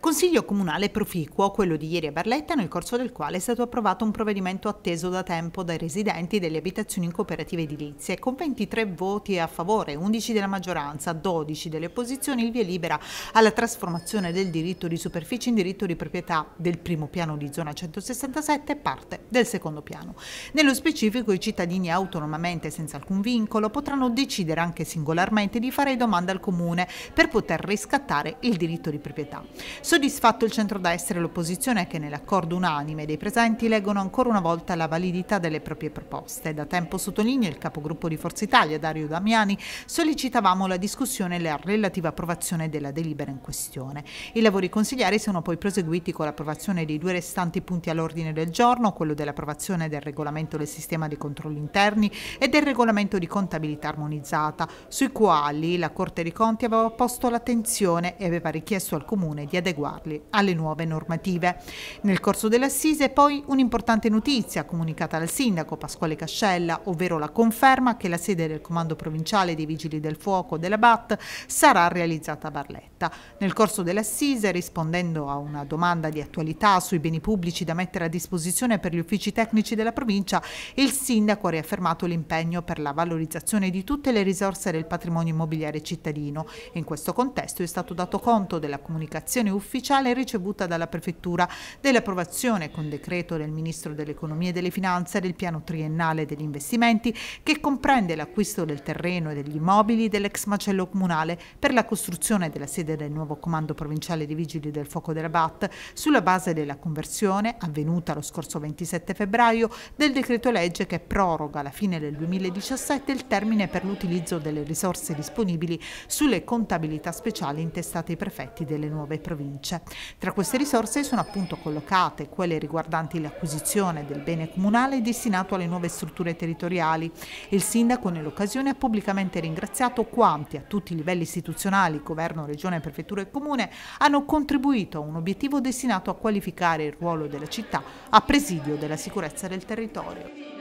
Consiglio comunale proficuo, quello di ieri a Barletta, nel corso del quale è stato approvato un provvedimento atteso da tempo dai residenti delle abitazioni in cooperative edilizie. Con 23 voti a favore, 11 della maggioranza, 12 delle opposizioni, il via libera alla trasformazione del diritto di superficie in diritto di proprietà del primo piano di zona 167 e parte del secondo piano. Nello specifico i cittadini autonomamente, senza alcun vincolo, potranno decidere anche singolarmente di fare domanda al comune per poter riscattare il diritto di proprietà. Soddisfatto il centrodestra e l'opposizione che nell'accordo unanime dei presenti leggono ancora una volta la validità delle proprie proposte. Da tempo sottolinea il capogruppo di Forza Italia, Dario Damiani, sollecitavamo la discussione e la relativa approvazione della delibera in questione. I lavori consigliari sono poi proseguiti con l'approvazione dei due restanti punti all'ordine del giorno, quello dell'approvazione del regolamento del sistema di controlli interni e del regolamento di contabilità armonizzata, sui quali la Corte dei Conti aveva posto l'attenzione e aveva richiesto al Comune di adeguare adeguarli alle nuove normative. Nel corso dell'assise poi un'importante notizia comunicata dal sindaco Pasquale Cascella, ovvero la conferma che la sede del comando provinciale dei vigili del fuoco della BAT sarà realizzata a Barletta. Nel corso dell'assise, rispondendo a una domanda di attualità sui beni pubblici da mettere a disposizione per gli uffici tecnici della provincia, il sindaco ha riaffermato l'impegno per la valorizzazione di tutte le risorse del patrimonio immobiliare cittadino. In questo contesto è stato dato conto della comunicazione ufficiale ufficiale ricevuta dalla Prefettura dell'approvazione con decreto del Ministro dell'Economia e delle Finanze del piano triennale degli investimenti che comprende l'acquisto del terreno e degli immobili dell'ex macello comunale per la costruzione della sede del nuovo comando provinciale di Vigili del Fuoco della BAT sulla base della conversione avvenuta lo scorso 27 febbraio del decreto legge che proroga alla fine del 2017 il termine per l'utilizzo delle risorse disponibili sulle contabilità speciali intestate ai prefetti delle nuove province province. Tra queste risorse sono appunto collocate quelle riguardanti l'acquisizione del bene comunale destinato alle nuove strutture territoriali. Il sindaco nell'occasione ha pubblicamente ringraziato quanti a tutti i livelli istituzionali, governo, regione, prefettura e comune hanno contribuito a un obiettivo destinato a qualificare il ruolo della città a presidio della sicurezza del territorio.